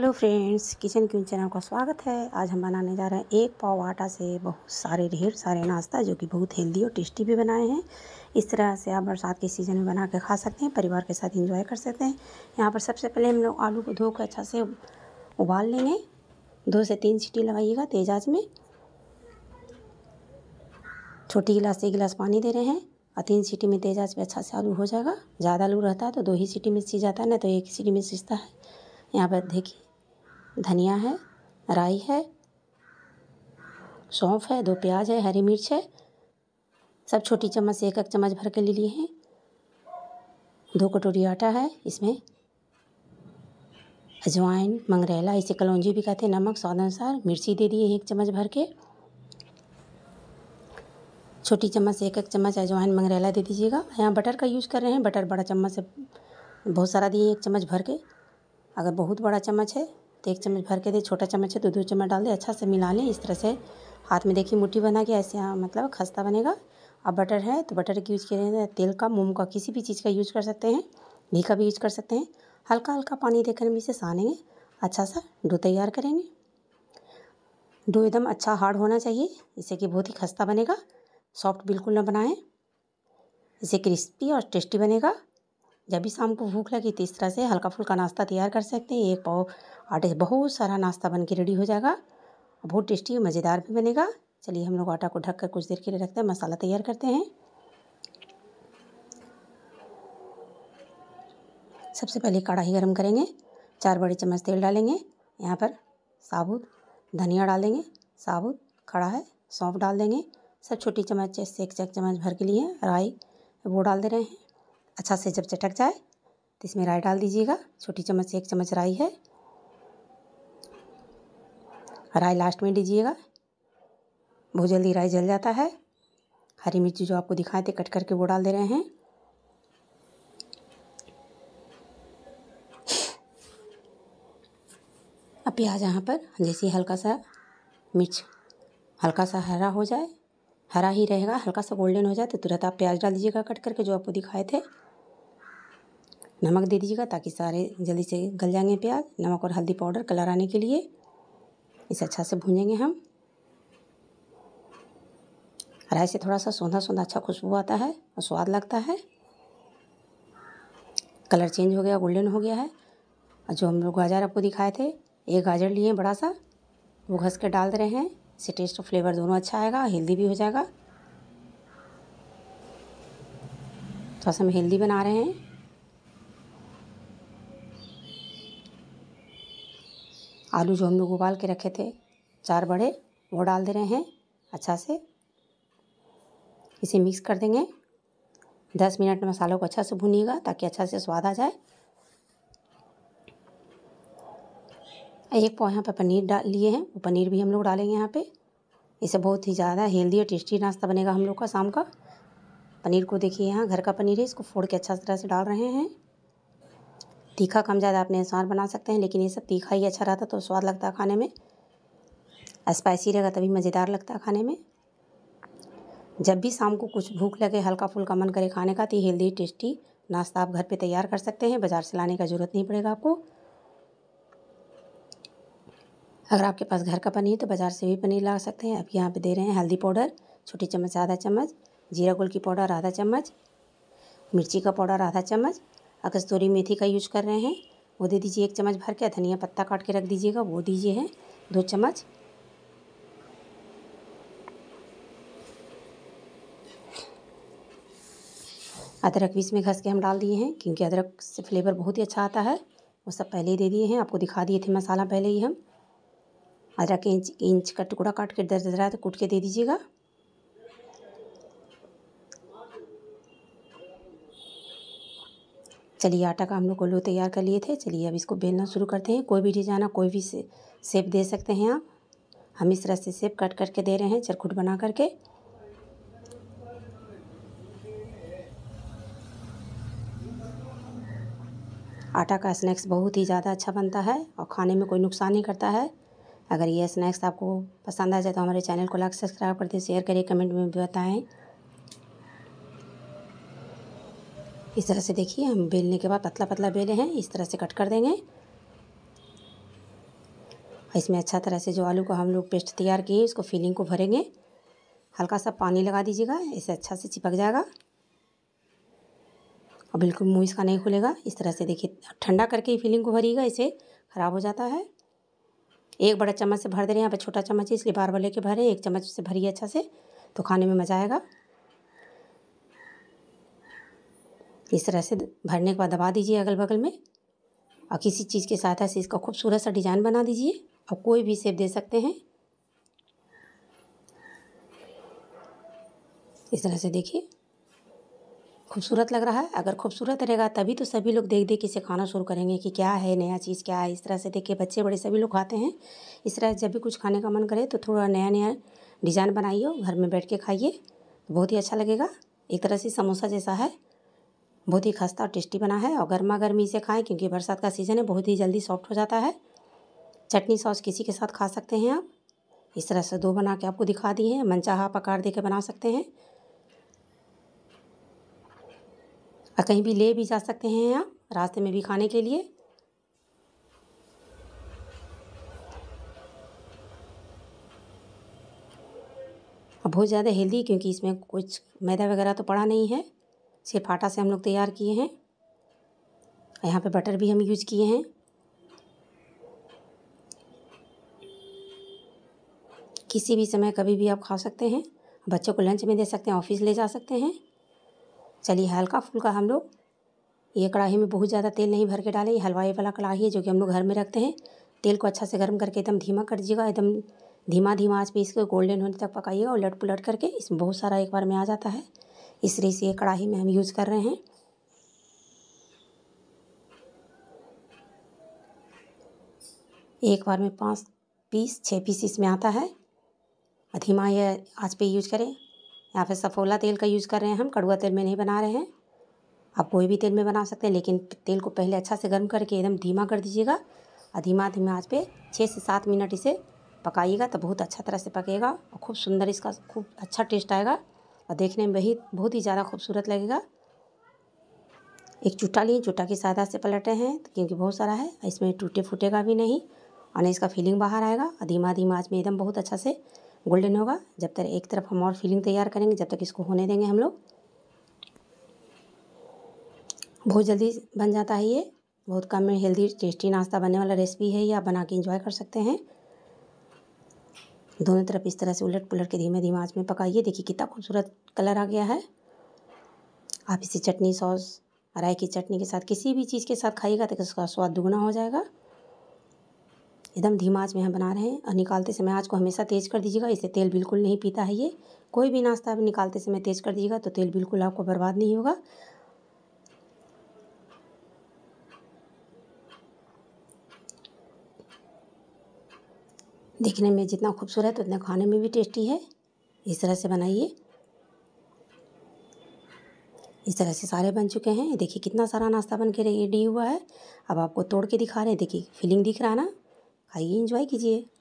hello friends Kitchen Queen channel का स्वागत है आज हम बनाने जा रहे हैं एक पाव आटा से बहुत सारे ढेर सारे नाश्ता जो कि बहुत हेल्दी और टेस्टी भी बनाए हैं इस तरह से आप बरसात के सीज़न में बना के खा सकते हैं परिवार के साथ एंजॉय कर सकते हैं यहाँ पर सबसे पहले हम लोग आलू को धो कर अच्छा से उबाल लेंगे दो से तीन सीटी लगाइएगा तेज आज में छोटी गिलास से गिलास पानी दे रहे हैं और तीन सीटी में तेज आज पर अच्छा से आलू हो जाएगा ज़्यादा आलू रहता है तो दो ही सीटी में सी जाता है ना तो एक सीटी में सीजता है यहाँ पर देखिए धनिया है राई है सौंफ है दो प्याज है हरी मिर्च है सब छोटी चम्मच से एक एक चम्मच भर के ले लिए हैं दो कटोरी आटा है इसमें अजवाइन मंगरेला इसे कलौजी भी कहते हैं नमक स्वाद अनुसार मिर्ची दे दिए एक चम्मच भर के छोटी चम्मच से एक एक चम्मच अजवाइन मंगरेला दे दीजिएगा यहाँ बटर का यूज़ कर रहे हैं बटर बड़ा चम्मच से बहुत सारा दिए एक चम्मच भर के अगर बहुत बड़ा चम्मच है तो एक चम्मच भर के दे छोटा चम्मच है तो दो चम्मच डाल दें अच्छा से मिला लें इस तरह से हाथ में देखिए मुट्ठी बना के ऐसे मतलब खस्ता बनेगा अब बटर है तो बटर का यूज करें तेल का मोम का किसी भी चीज़ का यूज कर सकते हैं घी का भी यूज कर सकते हैं हल्का हल्का पानी देकर हम इसे सानेंगे अच्छा सा डो तैयार करेंगे डो एकदम अच्छा हार्ड होना चाहिए इससे कि बहुत ही खस्ता बनेगा सॉफ्ट बिल्कुल ना बनाएं इसे क्रिस्पी और टेस्टी बनेगा जब भी शाम को भूख लगे तो इस तरह से हल्का फुल्का नाश्ता तैयार कर सकते हैं एक पाव आटे से बहुत सारा नाश्ता बन के रेडी हो जाएगा बहुत टेस्टी मज़ेदार भी बनेगा चलिए हम लोग आटा को ढक कर कुछ देर के लिए रखते हैं मसाला तैयार करते हैं सबसे पहले कढ़ाई गर्म करेंगे चार बड़े चम्मच तेल डालेंगे यहाँ पर साबुत धनिया डालेंगे साबुत खड़ा है सौंफ डाल देंगे सब छोटी चम्मच से एक चम्मच भर के लिए राई वो डाल दे रहे हैं अच्छा से जब चटक जाए तो इसमें राई डाल दीजिएगा छोटी चम्मच से एक चम्मच राई है राई लास्ट में दीजिएगा बहुत जल्दी राई जल जाता है हरी मिर्ची जो आपको दिखाए थे कट करके वो डाल दे रहे हैं अब प्याज यहाँ पर जैसे हल्का सा मिर्च हल्का सा हरा हो जाए हरा ही रहेगा हल्का सा गोल्डन हो जाए तो तुरंत आप प्याज डाल दीजिएगा कट करके जो आपको दिखाए थे नमक दे दीजिएगा ताकि सारे जल्दी से गल जाएंगे प्याज नमक और हल्दी पाउडर कलर आने के लिए इसे अच्छा से भूनेंगे हम कढ़ाई से थोड़ा सा सौंधा सौंधा अच्छा खुशबू आता है और स्वाद लगता है कलर चेंज हो गया गोल्डन हो गया है और जो हम लोग गाजर आपको दिखाए थे एक गाजर लिए बड़ा सा वो घस के डाल रहे हैं इससे टेस्ट और फ्लेवर दोनों अच्छा आएगा हेल्दी भी हो जाएगा थोड़ा सा हम हेल्दी बना रहे हैं आलू जो हम लोग उबाल के रखे थे चार बड़े वो डाल दे रहे हैं अच्छा से इसे मिक्स कर देंगे दस मिनट मसालों को अच्छा से भूनिएगा ताकि अच्छा से स्वाद आ जाए एक पाव यहाँ पर पनीर डाल लिए हैं वो पनीर भी हम लोग डालेंगे यहाँ पे इसे बहुत ही ज़्यादा हेल्दी और टेस्टी नाश्ता बनेगा हम लोग का शाम का पनीर को देखिए यहाँ घर का पनीर है इसको फोड़ के अच्छा तरह से डाल रहे हैं तीखा कम ज़्यादा अपने अनुसार बना सकते हैं लेकिन ये सब तीखा ही अच्छा रहता तो स्वाद लगता है खाने में स्पाइसी रहेगा तभी मज़ेदार लगता है खाने में जब भी शाम को कुछ भूख लगे हल्का फुल्का मन करे खाने का तो हेल्दी टेस्टी नाश्ता आप घर पे तैयार कर सकते हैं बाज़ार से लाने का ज़रूरत नहीं पड़ेगा आपको अगर आपके पास घर का पनीर तो बाज़ार से भी पनीर ला सकते हैं आप यहाँ पे दे रहे हैं हल्दी पाउडर छोटी चम्मच आधा चम्मच जीरा गोल की पाउडर आधा चम्मच मिर्ची का पाउडर आधा चम्मच और कस्तूरी मेथी का यूज कर रहे हैं वो दे दीजिए एक चम्मच भर के धनिया पत्ता काट के रख दीजिएगा वो दीजिए है दो चम्मच अदरक भी इसमें घस के हम डाल दिए हैं क्योंकि अदरक से फ्लेवर बहुत ही अच्छा आता है वो सब पहले ही दे दिए हैं आपको दिखा दिए थे मसाला पहले ही हम अदरक इंच इंच का टुकड़ा काट के दर दर कूट के दे दीजिएगा चलिए आटा का हम लोग गोलू तैयार कर लिए थे चलिए अब इसको बेलना शुरू करते हैं कोई भी डिजाइन कोई भी सेप दे सकते हैं आप हम इस तरह से सेप कट करके दे रहे हैं चरखुट बना करके आटा का स्नैक्स बहुत ही ज़्यादा अच्छा बनता है और खाने में कोई नुकसान नहीं करता है अगर ये स्नैक्स आपको पसंद आ जाए तो हमारे चैनल को लाइक सब्सक्राइब कर दें शेयर करिए कमेंट में भी बताएं इस तरह से देखिए हम बेलने के बाद पतला पतला बेले हैं इस तरह से कट कर देंगे इसमें अच्छा तरह से जो आलू को हम लोग पेस्ट तैयार किए इसको फीलिंग को भरेंगे हल्का सा पानी लगा दीजिएगा इसे अच्छा से चिपक जाएगा और बिल्कुल मुँह इसका नहीं खुलेगा इस तरह से देखिए ठंडा करके ही फिलिंग को भरिएगा इसे ख़राब हो जाता है एक बड़ा चम्मच से भर दे रहे हैं यहाँ पर छोटा चम्मच है इसलिए बार बार लेके भरें एक चम्मच से भरिए अच्छा से तो खाने में मज़ा आएगा इस तरह से भरने के बाद दबा दीजिए अगल बगल में और किसी चीज़ के साथ ऐसे इसका खूबसूरत सा डिज़ाइन बना दीजिए और कोई भी सेप दे सकते हैं इस तरह से देखिए खूबसूरत लग रहा है अगर खूबसूरत रहेगा तभी तो सभी लोग देख देख के सिखाना शुरू करेंगे कि क्या है नया चीज़ क्या है इस तरह से देखिए बच्चे बड़े सभी लोग खाते हैं इस तरह जब भी कुछ खाने का मन करे तो थोड़ा नया नया डिज़ाइन बनाइए घर में बैठ के खाइए बहुत ही अच्छा लगेगा एक तरह से समोसा जैसा है बहुत ही खस्ता और टेस्टी बना है और गर्मा गर्मी इसे खाएं क्योंकि बरसात का सीज़न है बहुत ही जल्दी सॉफ्ट हो जाता है चटनी सॉस किसी के साथ खा सकते हैं आप इस तरह से दो बना के आपको दिखा दिए हैं मनचाहा पकार दे के बना सकते हैं और कहीं भी ले भी जा सकते हैं आप रास्ते में भी खाने के लिए बहुत ज़्यादा हेल्दी क्योंकि इसमें कुछ मैदा वगैरह तो पड़ा नहीं है सिर्फ आटा से हम लोग तैयार किए हैं यहाँ पे बटर भी हम यूज किए हैं किसी भी समय कभी भी आप खा सकते हैं बच्चों को लंच में दे सकते हैं ऑफिस ले जा सकते हैं चलिए हल्का फुल्का हम लोग ये कढ़ाई में बहुत ज़्यादा तेल नहीं भर के डाले ये हलवाई वाला कढ़ाई है जो कि हम लोग घर में रखते हैं तेल को अच्छा से गर्म करके एकदम धीमा कर दीजिएगा एकदम धीमा धीमा आज पे इसको गोल्डन होने तक पकाइएगा और लट पुलट करके इसमें बहुत सारा एक बार में आ जाता है इसलिए ये कढ़ाई में हम यूज़ कर रहे हैं एक बार में पाँच पीस छः पीस इसमें आता है धीमा यह आँच पे यूज करें या फिर सफोला तेल का यूज़ कर रहे हैं हम कड़ुआ तेल में नहीं बना रहे हैं आप कोई भी तेल में बना सकते हैं लेकिन तेल को पहले अच्छा से गर्म करके एकदम धीमा कर दीजिएगा और धीमा धीमा आँच पे छः से सात मिनट इसे पकाइएगा तो बहुत अच्छा तरह से पकेगा और खूब सुंदर इसका खूब अच्छा टेस्ट आएगा और देखने में ही बहुत ही ज़्यादा खूबसूरत लगेगा एक चूटा लिए चूटा की सहायता से पलटे हैं क्योंकि तो बहुत सारा है इसमें टूटे फूटेगा भी नहीं और इसका फीलिंग बाहर आएगा और धीमा धीमा आज में एकदम बहुत अच्छा से गोल्डन होगा जब तक एक तरफ हम और फीलिंग तैयार करेंगे जब तक इसको होने देंगे हम लोग बहुत जल्दी बन जाता है ये बहुत कम में हेल्दी टेस्टी नाश्ता बनने वाला रेसिपी है ये आप बना के इंजॉय कर सकते हैं दोनों तरफ इस तरह से उलट पुलट के धीमे धीमे आँच में पकाइए देखिए कितना खूबसूरत कलर आ गया है आप इसे चटनी सॉस राय की चटनी के साथ किसी भी चीज़ के साथ खाइएगा तो उसका स्वाद दुगना हो जाएगा एकदम धीमा आँच में हम बना रहे हैं और निकालते समय आँच को हमेशा तेज़ कर दीजिएगा इससे तेल बिल्कुल नहीं पीता है ये कोई भी नाश्ता आप निकालते समय तेज़ कर दीजिएगा तो तेल बिल्कुल आपको बर्बाद नहीं होगा दिखने में जितना खूबसूरत है उतना खाने में भी टेस्टी है इस तरह से बनाइए इस तरह से सारे बन चुके हैं देखिए कितना सारा नाश्ता बन के रेडी हुआ है अब आपको तोड़ के दिखा रहे हैं देखिए फीलिंग दिख रहा है ना खाइए इंजॉय कीजिए